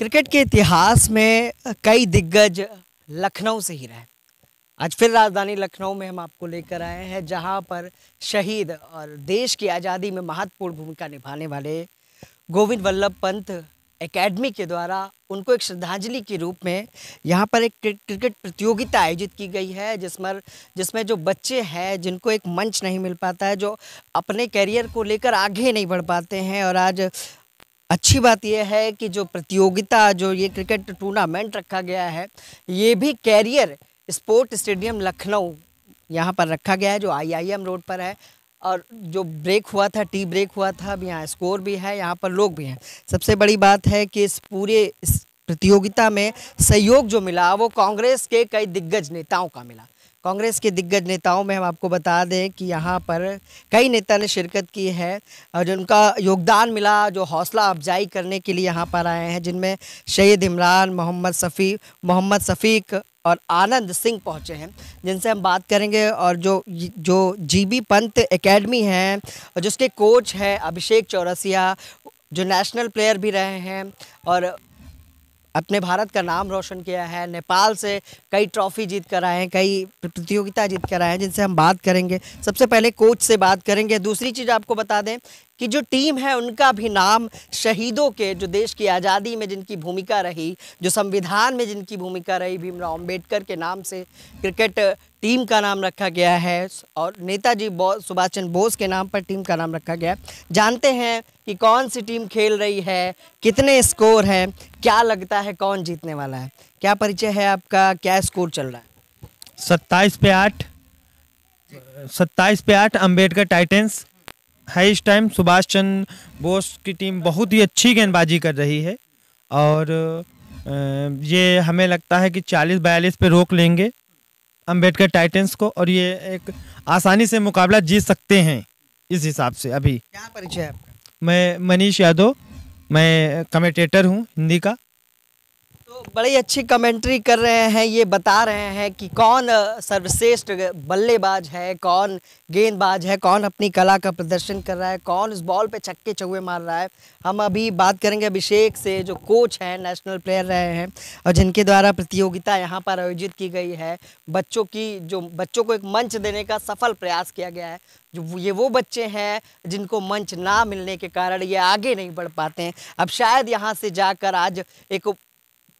cricket के इतिहास में कई दिग्गज लखनऊ से ही रहे आज फिर राजधानी लखनऊ में हम आपको लेकर आए हैं जहां पर शहीद और देश की आज़ादी में महत्वपूर्ण भूमिका निभाने वाले गोविंद वल्लभ पंत एकेडमी के द्वारा उनको एक श्रद्धांजलि के रूप में यहाँ पर एक क्रिकेट प्रतियोगिता आयोजित की गई है जिसमें जिसमें जो बच्चे हैं जिनको एक मंच नहीं मिल पाता है जो अपने कैरियर को लेकर आगे नहीं बढ़ पाते हैं और आज अच्छी बात यह है कि जो प्रतियोगिता जो ये क्रिकेट टूर्नामेंट रखा गया है ये भी कैरियर स्पोर्ट स्टेडियम लखनऊ यहाँ पर रखा गया है जो आईआईएम रोड पर है और जो ब्रेक हुआ था टी ब्रेक हुआ था अब यहाँ स्कोर भी है यहाँ पर लोग भी हैं सबसे बड़ी बात है कि इस पूरे इस प्रतियोगिता में सहयोग जो मिला वो कांग्रेस के कई दिग्गज नेताओं का मिला कांग्रेस के दिग्गज नेताओं में हम आपको बता दें कि यहाँ पर कई नेता ने शिरकत की है और जिनका योगदान मिला जो हौसला अफजाई करने के लिए यहाँ पर आए हैं जिनमें शहीद इमरान मोहम्मद सफ़ी मोहम्मद शफ़ीक और आनंद सिंह पहुँचे हैं जिनसे हम बात करेंगे और जो जो जीबी पंत एकेडमी है और जिसके कोच हैं अभिषेक चौरसिया जो नेशनल प्लेयर भी रहे हैं और अपने भारत का नाम रोशन किया है नेपाल से कई ट्रॉफी जीत कर आए हैं कई प्रतियोगिता जीत कर आए हैं जिनसे हम बात करेंगे सबसे पहले कोच से बात करेंगे दूसरी चीज़ आपको बता दें कि जो टीम है उनका भी नाम शहीदों के जो देश की आज़ादी में जिनकी भूमिका रही जो संविधान में जिनकी भूमिका रही भीमराव अम्बेडकर के नाम से क्रिकेट टीम का नाम रखा गया है और नेताजी सुभाष चंद्र बोस के नाम पर टीम का नाम रखा गया है जानते हैं कि कौन सी टीम खेल रही है कितने स्कोर हैं क्या लगता है कौन जीतने वाला है क्या परिचय है आपका क्या स्कोर चल रहा है सत्ताईस पे आठ सत्ताईस पे आठ अम्बेडकर टाइटेंस है इस टाइम सुभाष चंद्र बोस की टीम बहुत ही अच्छी गेंदबाजी कर रही है और ये हमें लगता है कि 40-42 पे रोक लेंगे अम्बेडकर टाइटंस को और ये एक आसानी से मुकाबला जीत सकते हैं इस हिसाब से अभी क्या परिचय है आपका मैं मनीष यादव मैं कमेटेटर हूँ हिंदी का बड़ी अच्छी कमेंट्री कर रहे हैं ये बता रहे हैं कि कौन सर्वश्रेष्ठ बल्लेबाज है कौन गेंदबाज है कौन अपनी कला का प्रदर्शन कर रहा है कौन इस बॉल पे छक्के चौवे मार रहा है हम अभी बात करेंगे अभिषेक से जो कोच हैं नेशनल प्लेयर रहे हैं और जिनके द्वारा प्रतियोगिता यहाँ पर आयोजित की गई है बच्चों की जो बच्चों को एक मंच देने का सफल प्रयास किया गया है जो ये वो बच्चे हैं जिनको मंच ना मिलने के कारण ये आगे नहीं बढ़ पाते हैं अब शायद यहाँ से जाकर आज एक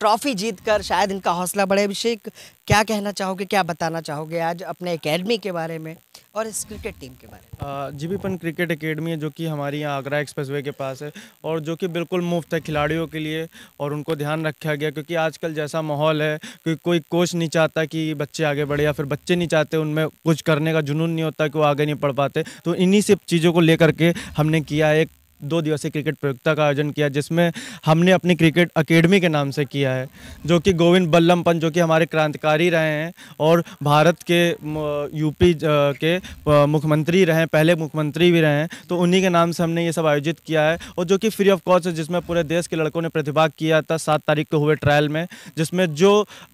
ट्रॉफी जीतकर शायद इनका हौसला बढ़े अभिषेक क्या कहना चाहोगे क्या बताना चाहोगे आज अपने एकेडमी के बारे में और इस क्रिकेट टीम के बारे में जी पन क्रिकेट एकेडमी है जो कि हमारी यहाँ आगरा एक्सप्रेसवे के पास है और जो कि बिल्कुल मुफ्त है खिलाड़ियों के लिए और उनको ध्यान रखा गया क्योंकि आजकल जैसा माहौल है कि कोई कोच नहीं चाहता कि बच्चे आगे बढ़े या फिर बच्चे नहीं चाहते उनमें कुछ करने का जुनून नहीं होता कि वो आगे नहीं पढ़ पाते तो इन्हीं सब चीज़ों को लेकर के हमने किया एक दो दिवसीय क्रिकेट प्रतियोगिता का आयोजन किया जिसमें हमने अपनी क्रिकेट अकेडमी के नाम से किया है जो कि गोविंद बल्लम पंत जो कि हमारे क्रांतिकारी रहे हैं और भारत के यूपी के मुख्यमंत्री रहे हैं पहले मुख्यमंत्री भी रहे हैं तो उन्हीं के नाम से हमने ये सब आयोजित किया है और जो कि फ्री ऑफ कॉस्ट है जिसमें पूरे देश के लड़कों ने प्रतिभाग किया था सात तारीख को हुए ट्रायल में जिसमें जो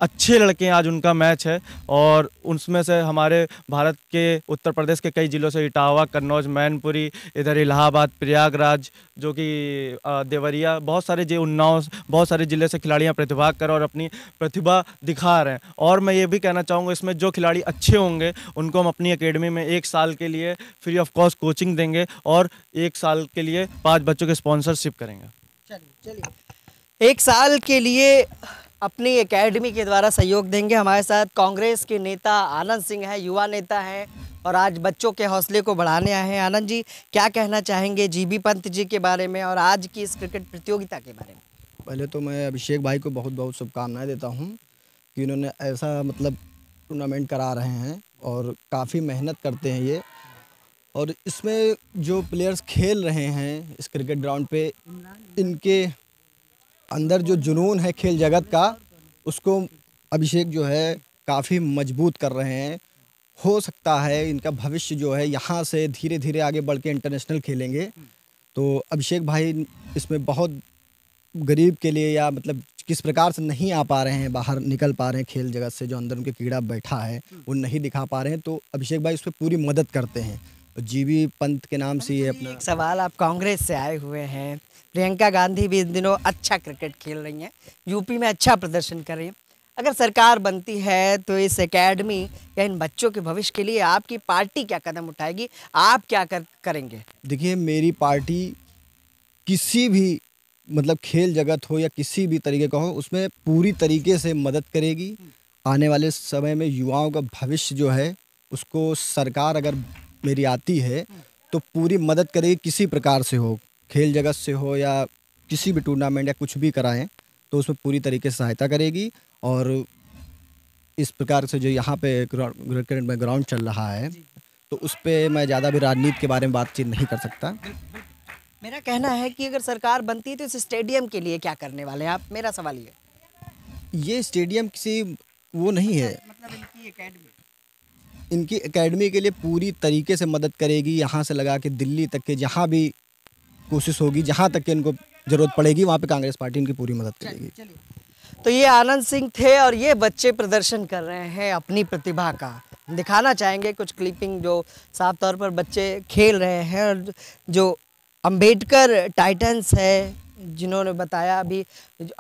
अच्छे लड़के हैं आज उनका मैच है और उसमें से हमारे भारत के उत्तर प्रदेश के कई जिलों से इटावा कन्नौज मैनपुरी इधर इलाहाबाद प्रयागराज राज जो कि देवरिया बहुत सारे जे उन्नाव बहुत सारे ज़िले से खिलाड़ियाँ प्रतिभाग कर और अपनी प्रतिभा दिखा रहे हैं और मैं ये भी कहना चाहूँगा इसमें जो खिलाड़ी अच्छे होंगे उनको हम अपनी अकेडमी में एक साल के लिए फ्री ऑफ कॉस्ट कोचिंग देंगे और एक साल के लिए पाँच बच्चों के स्पॉन्सरशिप करेंगे चलिए चलिए एक साल के लिए अपनी एकेडमी के द्वारा सहयोग देंगे हमारे साथ कांग्रेस के नेता आनंद सिंह हैं युवा नेता हैं और आज बच्चों के हौसले को बढ़ाने आए हैं आनंद जी क्या कहना चाहेंगे जीबी पंत जी के बारे में और आज की इस क्रिकेट प्रतियोगिता के बारे में पहले तो मैं अभिषेक भाई को बहुत बहुत शुभकामनाएं देता हूँ कि इन्होंने ऐसा मतलब टूर्नामेंट करा रहे हैं और काफ़ी मेहनत करते हैं ये और इसमें जो प्लेयर्स खेल रहे हैं इस क्रिकेट ग्राउंड पे इनके अंदर जो जुनून है खेल जगत का उसको अभिषेक जो है काफ़ी मजबूत कर रहे हैं हो सकता है इनका भविष्य जो है यहाँ से धीरे धीरे आगे बढ़ के इंटरनेशनल खेलेंगे तो अभिषेक भाई इसमें बहुत गरीब के लिए या मतलब किस प्रकार से नहीं आ पा रहे हैं बाहर निकल पा रहे हैं खेल जगत से जो अंदर उनके कीड़ा बैठा है वो नहीं दिखा पा रहे हैं तो अभिषेक भाई उस पर पूरी मदद करते हैं जीबी पंत के नाम से ये अपना सवाल आप कांग्रेस से आए हुए हैं प्रियंका गांधी भी इन दिनों अच्छा क्रिकेट खेल रही हैं यूपी में अच्छा प्रदर्शन कर रही हैं अगर सरकार बनती है तो इस एकेडमी या इन बच्चों के भविष्य के लिए आपकी पार्टी क्या कदम उठाएगी आप क्या कर, करेंगे देखिए मेरी पार्टी किसी भी मतलब खेल जगत हो या किसी भी तरीके का हो उसमें पूरी तरीके से मदद करेगी आने वाले समय में युवाओं का भविष्य जो है उसको सरकार अगर मेरी आती है तो पूरी मदद करेगी किसी प्रकार से हो खेल जगत से हो या किसी भी टूर्नामेंट या कुछ भी कराएं तो उसमें पूरी तरीके से सहायता करेगी और इस प्रकार से जो यहाँ पे क्रिकेट में ग्राउंड चल रहा है तो उस पर मैं ज़्यादा भी राजनीति के बारे में बातचीत नहीं कर सकता मेरा कहना है कि अगर सरकार बनती है तो इस स्टेडियम के लिए क्या करने वाले हैं आप मेरा सवाल ये ये स्टेडियम किसी वो नहीं है अच्छा, मतलब इनकी इनकी एकेडमी के लिए पूरी तरीके से मदद करेगी यहाँ से लगा के दिल्ली तक के जहाँ भी कोशिश होगी जहाँ तक के इनको ज़रूरत पड़ेगी वहाँ पे कांग्रेस पार्टी इनकी पूरी मदद करेगी तो ये आनंद सिंह थे और ये बच्चे प्रदर्शन कर रहे हैं अपनी प्रतिभा का दिखाना चाहेंगे कुछ क्लिपिंग जो साफ तौर पर बच्चे खेल रहे हैं और जो अम्बेडकर टाइटन्स है जिन्होंने बताया अभी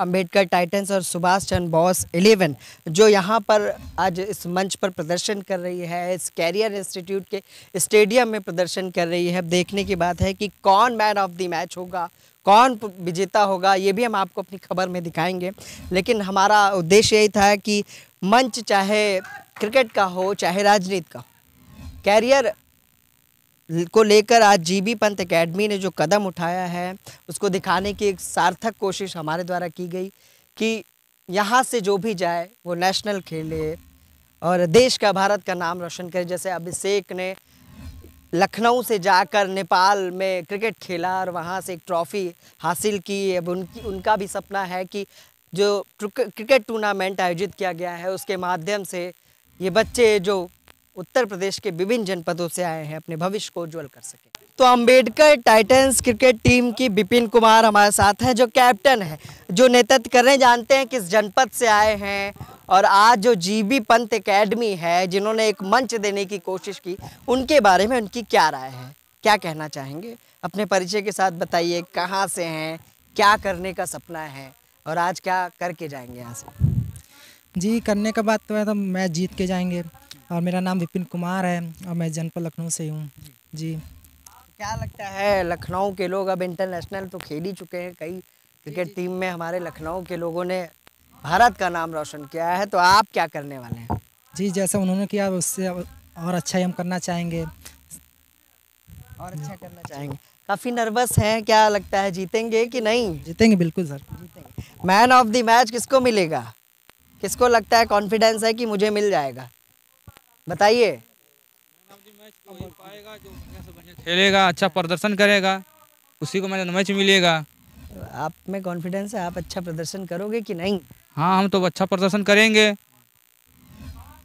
अंबेडकर टाइटन्स और सुभाष चंद्र बोस एलेवन जो यहाँ पर आज इस मंच पर प्रदर्शन कर रही है इस कैरियर इंस्टीट्यूट के स्टेडियम में प्रदर्शन कर रही है देखने की बात है कि कौन मैन ऑफ द मैच होगा कौन विजेता होगा ये भी हम आपको अपनी खबर में दिखाएंगे लेकिन हमारा उद्देश्य यही था कि मंच चाहे क्रिकेट का हो चाहे राजनीति का हो कैरियर को लेकर आज जीबी पंत एकेडमी ने जो कदम उठाया है उसको दिखाने की एक सार्थक कोशिश हमारे द्वारा की गई कि यहाँ से जो भी जाए वो नेशनल खेले और देश का भारत का नाम रोशन करे जैसे अभिषेक ने लखनऊ से जाकर नेपाल में क्रिकेट खेला और वहाँ से एक ट्रॉफ़ी हासिल की अब उनकी उनका भी सपना है कि जो क्रिकेट टूर्नामेंट आयोजित किया गया है उसके माध्यम से ये बच्चे जो उत्तर प्रदेश के विभिन्न जनपदों से आए हैं अपने भविष्य को उज्ज्वल कर सके तो अंबेडकर टाइटंस क्रिकेट टीम की विपिन कुमार हमारे साथ हैं जो कैप्टन है जो नेतृत्व कर रहे हैं जानते हैं किस जनपद से आए हैं और आज जो जीबी पंत एकेडमी है जिन्होंने एक मंच देने की कोशिश की उनके बारे में उनकी क्या राय है क्या कहना चाहेंगे अपने परिचय के साथ बताइए कहाँ से हैं क्या करने का सपना है और आज क्या करके जाएंगे यहाँ से जी करने का बात तो है तो मैच जीत के जाएंगे और मेरा नाम विपिन कुमार है और मैं जनपद लखनऊ से हूँ जी क्या लगता है लखनऊ के लोग अब इंटरनेशनल तो खेल ही चुके हैं कई क्रिकेट टीम में हमारे लखनऊ के लोगों ने भारत का नाम रोशन किया है तो आप क्या करने वाले हैं जी जैसा उन्होंने किया उससे और अच्छा ही हम करना चाहेंगे और अच्छा करना चाहेंगे काफ़ी नर्वस हैं क्या लगता है जीतेंगे कि नहीं जीतेंगे बिल्कुल सर जीतेंगे मैन ऑफ द मैच किसको मिलेगा किसको लगता है कॉन्फिडेंस है कि मुझे मिल जाएगा बताइए खेलेगा अच्छा प्रदर्शन करेगा उसी को मैं मैच मिलेगा आप में कॉन्फिडेंस है आप अच्छा प्रदर्शन करोगे कि नहीं हाँ हम तो अच्छा प्रदर्शन करेंगे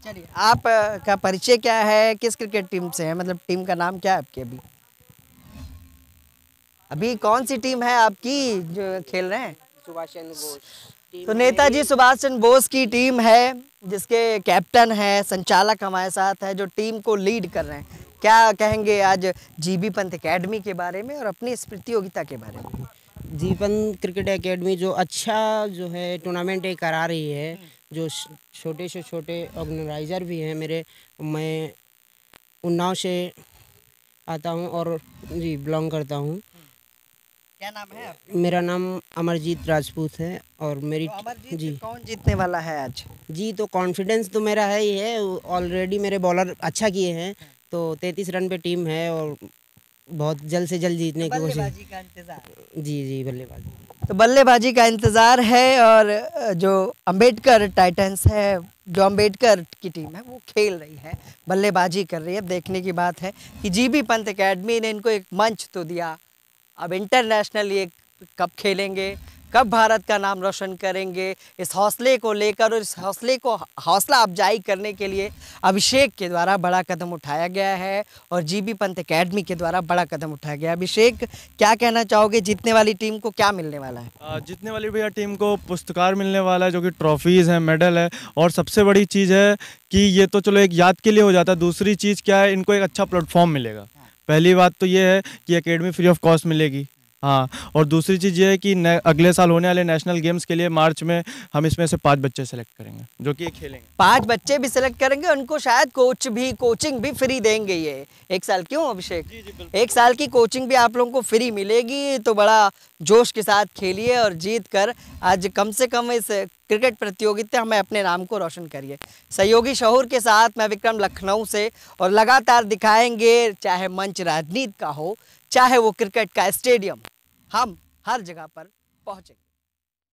चलिए आप का परिचय क्या है किस क्रिकेट टीम से है मतलब टीम का नाम क्या है आपके अभी अभी कौन सी टीम है आपकी जो खेल रहे हैं सुभाष चंद्र बोस तो नेताजी सुभाष चंद्र बोस की टीम है जिसके कैप्टन हैं संचालक हमारे साथ हैं जो टीम को लीड कर रहे हैं क्या कहेंगे आज जीबी पंत अकेडमी के बारे में और अपनी इस प्रतियोगिता के बारे में जी पंत क्रिकेट अकेडमी जो अच्छा जो है टूर्नामेंट एक करा रही है जो छोटे से छोटे ऑर्गेनाइज़र भी हैं मेरे मैं उन्नाव से आता हूँ और जी बिलोंग करता हूँ क्या नाम है मेरा नाम अमरजीत राजपूत है और मेरी तो जी कौन जीतने वाला है आज जी तो कॉन्फिडेंस तो मेरा है ही है ऑलरेडी मेरे बॉलर अच्छा किए हैं तो तैतीस रन पे टीम है और बहुत जल्द से जल्द जीतने की कोशिश जी जी बल्लेबाजी तो बल्लेबाजी का इंतज़ार है और जो अंबेडकर टाइटंस है जो अम्बेडकर की टीम है वो खेल रही है बल्लेबाजी कर रही है देखने की बात है कि जीबी पंत एकेडमी ने इनको एक मंच तो दिया अब इंटरनेशनल ये कब खेलेंगे कब भारत का नाम रोशन करेंगे इस हौसले को लेकर और इस हौसले को हौसला अफजाई करने के लिए अभिषेक के द्वारा बड़ा कदम उठाया गया है और जीबी पंत एकेडमी के द्वारा बड़ा कदम उठाया गया अभिषेक क्या कहना चाहोगे जीतने वाली टीम को क्या मिलने वाला है जीतने वाली भैया टीम को पुस्तकार मिलने वाला है जो कि ट्रॉफीज़ हैं मेडल है और सबसे बड़ी चीज़ है कि ये तो चलो एक याद के लिए हो जाता है दूसरी चीज़ क्या है इनको एक अच्छा प्लेटफॉर्म मिलेगा पहली बात तो ये है कि अकेडमी फ्री ऑफ कॉस्ट मिलेगी हाँ और दूसरी चीज़ ये है कि अगले साल होने वाले नेशनल गेम्स के लिए मार्च में हम इसमें से पांच बच्चे सेलेक्ट करेंगे जो कि खेलेंगे पांच बच्चे भी सिलेक्ट करेंगे उनको शायद कोच भी कोचिंग भी फ्री देंगे ये एक साल क्यों अभिषेक एक साल की कोचिंग भी आप लोगों को फ्री मिलेगी तो बड़ा जोश के साथ खेलिए और जीत कर आज कम से कम इस क्रिकेट प्रतियोगिता में अपने नाम को रोशन करिए सहयोगी शहूर के साथ मैं विक्रम लखनऊ से और लगातार दिखाएंगे चाहे मंच राजनीति का हो चाहे वो क्रिकेट का स्टेडियम हम हर जगह पर पहुँचेंगे